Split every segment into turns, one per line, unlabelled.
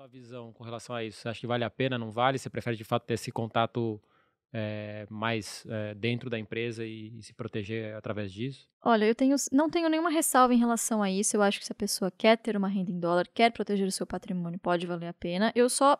sua visão com relação a isso? Você acha que vale a pena, não vale? Você prefere de fato ter esse contato é, mais é, dentro da empresa e, e, se proteger através disso?
Olha, eu tenho, não tenho nenhuma ressalva em relação a isso. Eu acho que se a pessoa quer ter uma renda em dólar, quer proteger o seu patrimônio, pode valer a pena. Eu só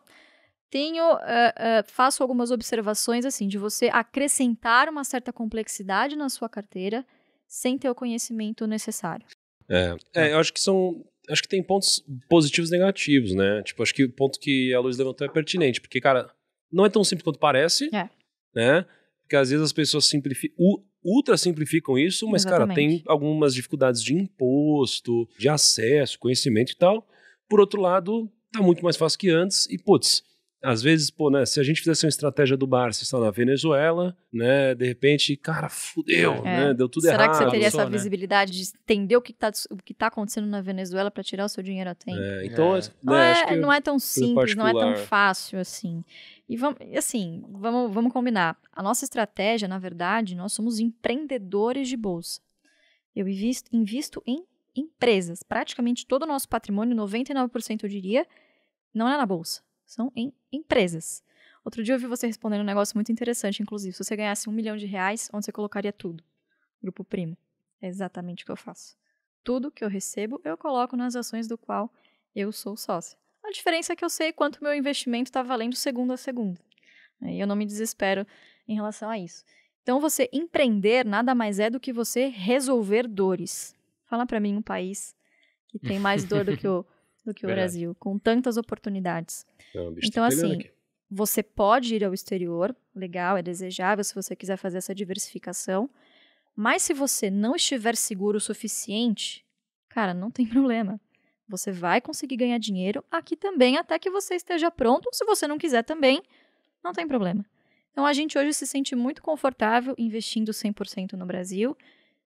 tenho, uh, uh, faço algumas observações assim de você acrescentar uma certa complexidade na sua carteira sem ter o conhecimento necessário.
É, é eu acho que são acho que tem pontos positivos e negativos, né? Tipo, acho que o ponto que a Luiz levantou é pertinente, porque, cara, não é tão simples quanto parece, é. né? Porque às vezes as pessoas simplificam, ultra simplificam isso, mas, Exatamente. cara, tem algumas dificuldades de imposto, de acesso, conhecimento e tal. Por outro lado, tá muito mais fácil que antes e, putz, às vezes, pô, né, se a gente fizesse uma estratégia do Barça, está na Venezuela, né, de repente, cara, fudeu, é. né, deu tudo Será errado. Será que você teria só, essa né?
visibilidade de entender o que está tá acontecendo na Venezuela para tirar o seu dinheiro a tempo? É, então, é. Não, né, é, não é tão simples, não é tão fácil assim. E vamos, assim, vamos, vamos combinar. A nossa estratégia, na verdade, nós somos empreendedores de bolsa. Eu invisto, invisto em empresas. Praticamente todo o nosso patrimônio, 99% eu diria, não é na bolsa são em empresas. Outro dia eu vi você respondendo um negócio muito interessante, inclusive. Se você ganhasse um milhão de reais, onde você colocaria tudo? Grupo Primo. É exatamente o que eu faço. Tudo que eu recebo, eu coloco nas ações do qual eu sou sócia. A diferença é que eu sei quanto meu investimento está valendo segundo a segundo. E eu não me desespero em relação a isso. Então, você empreender nada mais é do que você resolver dores. Fala para mim um país que tem mais dor do que o do que o Brasil, com tantas oportunidades. Não, é então, assim, aqui. você pode ir ao exterior, legal, é desejável se você quiser fazer essa diversificação, mas se você não estiver seguro o suficiente, cara, não tem problema. Você vai conseguir ganhar dinheiro aqui também até que você esteja pronto. Se você não quiser também, não tem problema. Então a gente hoje se sente muito confortável investindo 100% no Brasil.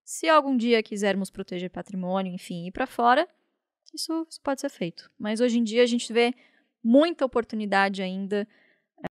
Se algum dia quisermos proteger patrimônio, enfim, ir para fora, isso, isso pode ser feito. Mas hoje em dia a gente vê muita oportunidade ainda